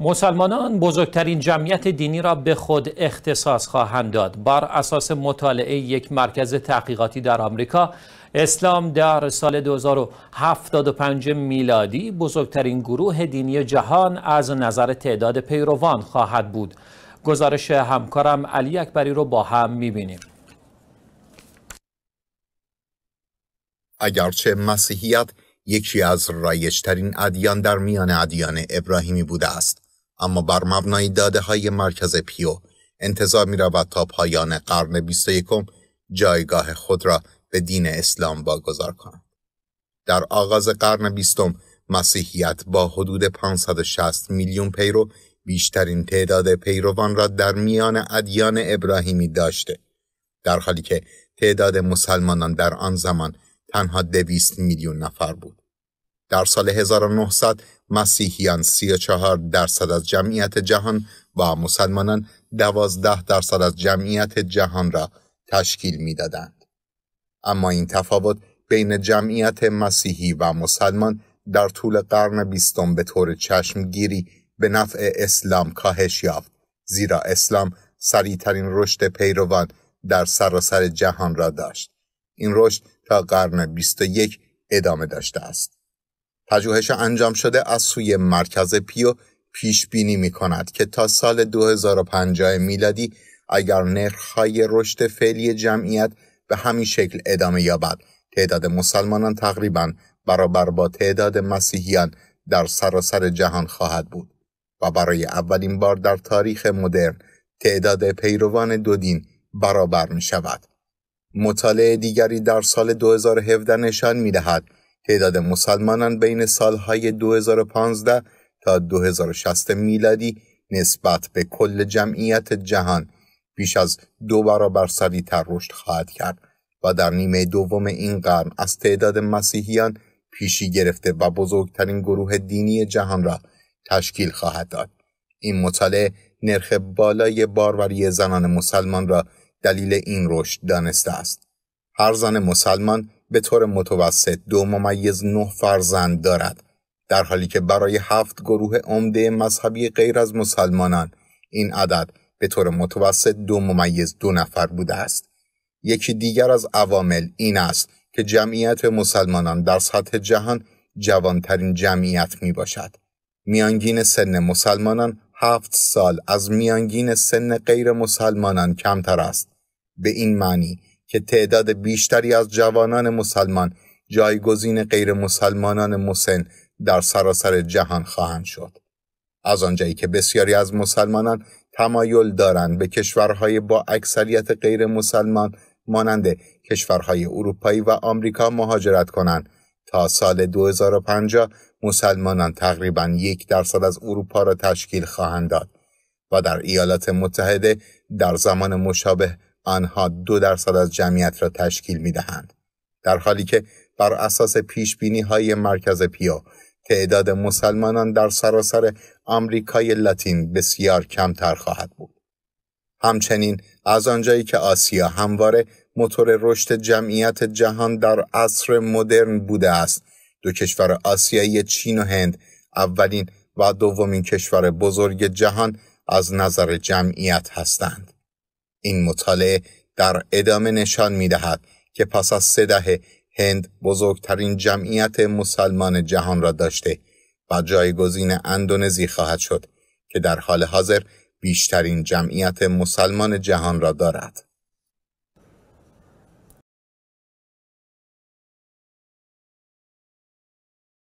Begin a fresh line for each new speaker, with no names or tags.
مسلمانان بزرگترین جمعیت دینی را به خود اختصاص خواهند داد بر اساس مطالعه یک مرکز تحقیقاتی در آمریکا اسلام در سال 2075 میلادی بزرگترین گروه دینی جهان از نظر تعداد پیروان خواهد بود گزارش همکارم علی اکبری رو با هم میبینیم اگرچه مسیحیت یکی از رایجترین ادیان در میان ادیان ابراهیمی بوده است اما بر مبنای داده های مرکز پیو انتظار می رود تا پایان قرن 21 جایگاه خود را به دین اسلام واگذار کند. در آغاز قرن بیستم مسیحیت با حدود 560 میلیون پیرو بیشترین تعداد پیروان را در میان ادیان ابراهیمی داشته در حالی که تعداد مسلمانان در آن زمان تنها دویست میلیون نفر بود. در سال 1900 مسیحیان 34 درصد از جمعیت جهان و مسلمانان 12 درصد از جمعیت جهان را تشکیل میدادند. اما این تفاوت بین جمعیت مسیحی و مسلمان در طول قرن بیستم به طور چشمگیری به نفع اسلام کاهش یافت زیرا اسلام سریعترین رشد پیروان در سراسر جهان را داشت این رشد تا قرن 21 ادامه داشته است پژوهش انجام شده از سوی مرکز پیو پیش بینی می کند که تا سال 2050 میلادی اگر نرخ‌های رشد فعلی جمعیت به همین شکل ادامه یابد تعداد مسلمانان تقریبا برابر با تعداد مسیحیان در سراسر جهان خواهد بود و برای اولین بار در تاریخ مدرن تعداد پیروان دو دین برابر می شود. مطالعه دیگری در سال 2017 نشان می دهد تعداد مسلمانان بین سالهای 2015 تا 2060 میلادی نسبت به کل جمعیت جهان بیش از دو برابر تر رشد خواهد کرد و در نیمه دوم این قرن از تعداد مسیحیان پیشی گرفته و بزرگترین گروه دینی جهان را تشکیل خواهد داد. این مطالعه نرخ بالای باروری زنان مسلمان را دلیل این رشد دانسته است. هر زن مسلمان به طور متوسط دو ممیز نه فرزند دارد در حالی که برای هفت گروه عمده مذهبی غیر از مسلمانان این عدد به طور متوسط دو ممیز دو نفر بوده است یکی دیگر از عوامل این است که جمعیت مسلمانان در سطح جهان جوانترین جمعیت می باشد. میانگین سن مسلمانان هفت سال از میانگین سن غیر مسلمانان کمتر است. به این معنی که تعداد بیشتری از جوانان مسلمان جایگزین غیر مسلمانان مسن در سراسر جهان خواهند شد. از آنجایی که بسیاری از مسلمانان تمایل دارند به کشورهای با اکثریت غیر مسلمان مانند کشورهای اروپایی و آمریکا مهاجرت کنند تا سال 2050 مسلمانان تقریبا یک درصد از اروپا را تشکیل خواهند داد و در ایالات متحده در زمان مشابه آنها دو درصد از جمعیت را تشکیل می دهند. در حالی که بر اساس پیش بینی های مرکز پیو تعداد مسلمانان در سراسر آمریکای لاتین بسیار کمتر خواهد بود. همچنین از آنجایی که آسیا همواره موتور رشد جمعیت جهان در عصر مدرن بوده است، دو کشور آسیایی چین و هند اولین و دومین کشور بزرگ جهان از نظر جمعیت هستند. این مطالعه در ادامه نشان می دهد که پس از سه دهه هند بزرگترین جمعیت مسلمان جهان را داشته و جایگزین اندونزی خواهد شد که در حال حاضر بیشترین جمعیت مسلمان جهان را دارد.